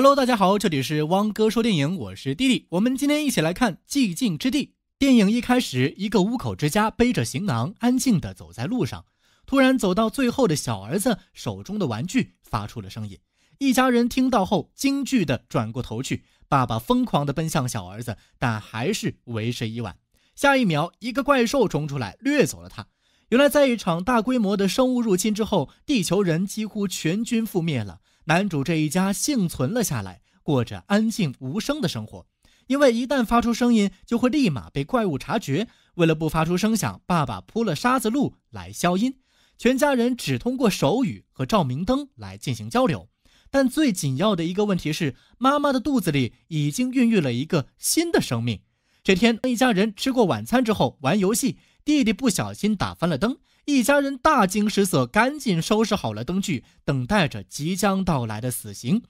Hello，大家好，这里是汪哥说电影，我是弟弟。我们今天一起来看《寂静之地》。电影一开始，一个五口之家背着行囊，安静的走在路上。突然，走到最后的小儿子手中的玩具发出了声音。一家人听到后惊惧的转过头去，爸爸疯狂的奔向小儿子，但还是为时已晚。下一秒，一个怪兽冲出来掠走了他。原来，在一场大规模的生物入侵之后，地球人几乎全军覆灭了。男主这一家幸存了下来，过着安静无声的生活，因为一旦发出声音，就会立马被怪物察觉。为了不发出声响，爸爸铺了沙子路来消音，全家人只通过手语和照明灯来进行交流。但最紧要的一个问题是，妈妈的肚子里已经孕育了一个新的生命。这天，一家人吃过晚餐之后玩游戏，弟弟不小心打翻了灯。一家人大惊失色，赶紧收拾好了灯具，等待着即将到来的死刑。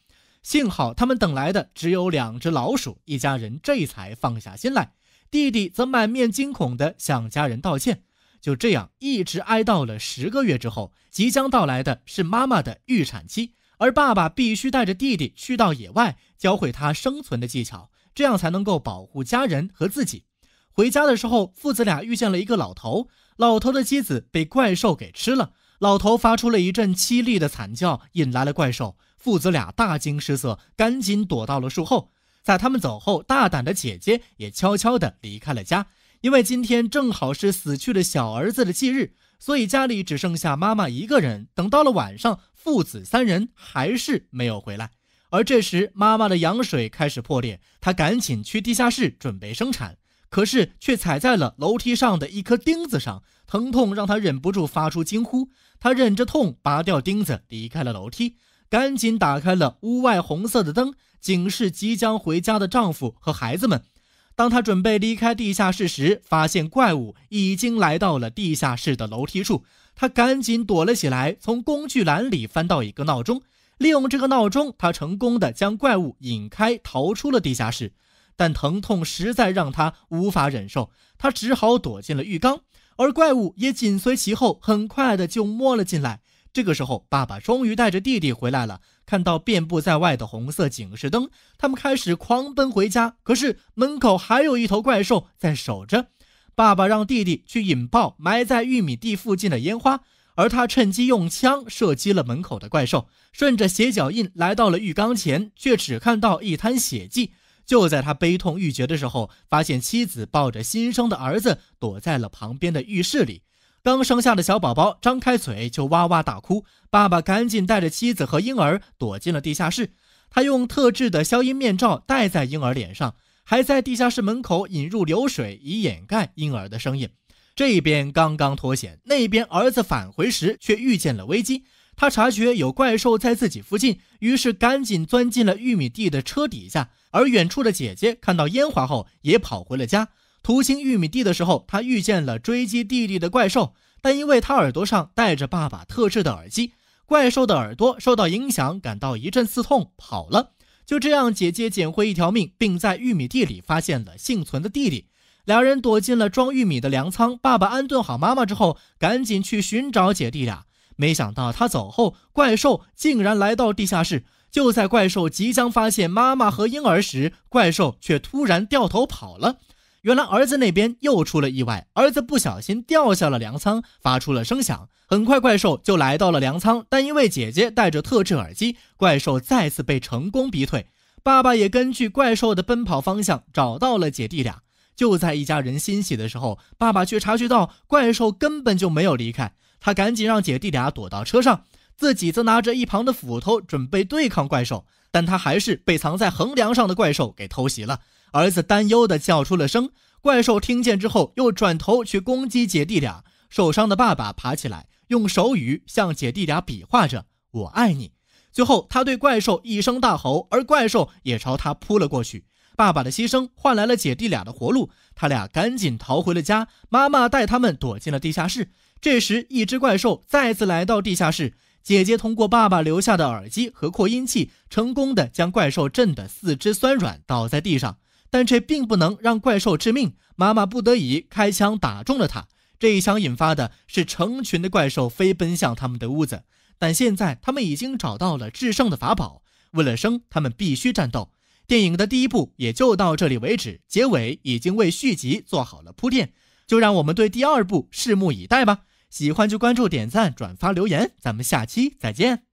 幸好他们等来的只有两只老鼠，一家人这才放下心来。弟弟则满面惊恐地向家人道歉。就这样，一直挨到了十个月之后，即将到来的是妈妈的预产期，而爸爸必须带着弟弟去到野外，教会他生存的技巧，这样才能够保护家人和自己。回家的时候，父子俩遇见了一个老头。老头的妻子被怪兽给吃了，老头发出了一阵凄厉的惨叫，引来了怪兽。父子俩大惊失色，赶紧躲到了树后。在他们走后，大胆的姐姐也悄悄地离开了家，因为今天正好是死去的小儿子的忌日，所以家里只剩下妈妈一个人。等到了晚上，父子三人还是没有回来，而这时妈妈的羊水开始破裂，她赶紧去地下室准备生产。可是却踩在了楼梯上的一颗钉子上，疼痛让他忍不住发出惊呼。他忍着痛拔掉钉子，离开了楼梯，赶紧打开了屋外红色的灯，警示即将回家的丈夫和孩子们。当他准备离开地下室时，发现怪物已经来到了地下室的楼梯处，他赶紧躲了起来，从工具栏里翻到一个闹钟，利用这个闹钟，他成功的将怪物引开，逃出了地下室。但疼痛实在让他无法忍受，他只好躲进了浴缸，而怪物也紧随其后，很快的就摸了进来。这个时候，爸爸终于带着弟弟回来了，看到遍布在外的红色警示灯，他们开始狂奔回家。可是门口还有一头怪兽在守着，爸爸让弟弟去引爆埋在玉米地附近的烟花，而他趁机用枪射击了门口的怪兽，顺着血脚印来到了浴缸前，却只看到一滩血迹。就在他悲痛欲绝的时候，发现妻子抱着新生的儿子躲在了旁边的浴室里。刚生下的小宝宝张开嘴就哇哇大哭，爸爸赶紧带着妻子和婴儿躲进了地下室。他用特制的消音面罩戴在婴儿脸上，还在地下室门口引入流水以掩盖婴儿的声音。这边刚刚脱险，那边儿子返回时却遇见了危机。他察觉有怪兽在自己附近，于是赶紧钻进了玉米地的车底下。而远处的姐姐看到烟花后，也跑回了家。途经玉米地的时候，他遇见了追击弟弟的怪兽，但因为他耳朵上戴着爸爸特制的耳机，怪兽的耳朵受到影响，感到一阵刺痛，跑了。就这样，姐姐捡回一条命，并在玉米地里发现了幸存的弟弟。两人躲进了装玉米的粮仓。爸爸安顿好妈妈之后，赶紧去寻找姐弟俩。没想到他走后，怪兽竟然来到地下室。就在怪兽即将发现妈妈和婴儿时，怪兽却突然掉头跑了。原来儿子那边又出了意外，儿子不小心掉下了粮仓，发出了声响。很快怪兽就来到了粮仓，但因为姐姐戴着特制耳机，怪兽再次被成功逼退。爸爸也根据怪兽的奔跑方向找到了姐弟俩。就在一家人欣喜的时候，爸爸却察觉到怪兽根本就没有离开。他赶紧让姐弟俩躲到车上，自己则拿着一旁的斧头准备对抗怪兽，但他还是被藏在横梁上的怪兽给偷袭了。儿子担忧的叫出了声，怪兽听见之后又转头去攻击姐弟俩。受伤的爸爸爬起来，用手语向姐弟俩比划着“我爱你”。最后，他对怪兽一声大吼，而怪兽也朝他扑了过去。爸爸的牺牲换来了姐弟俩的活路，他俩赶紧逃回了家。妈妈带他们躲进了地下室。这时，一只怪兽再次来到地下室。姐姐通过爸爸留下的耳机和扩音器，成功的将怪兽震得四肢酸软，倒在地上。但这并不能让怪兽致命。妈妈不得已开枪打中了它。这一枪引发的是成群的怪兽飞奔向他们的屋子。但现在他们已经找到了制胜的法宝，为了生，他们必须战斗。电影的第一部也就到这里为止，结尾已经为续集做好了铺垫，就让我们对第二部拭目以待吧。喜欢就关注、点赞、转发、留言，咱们下期再见。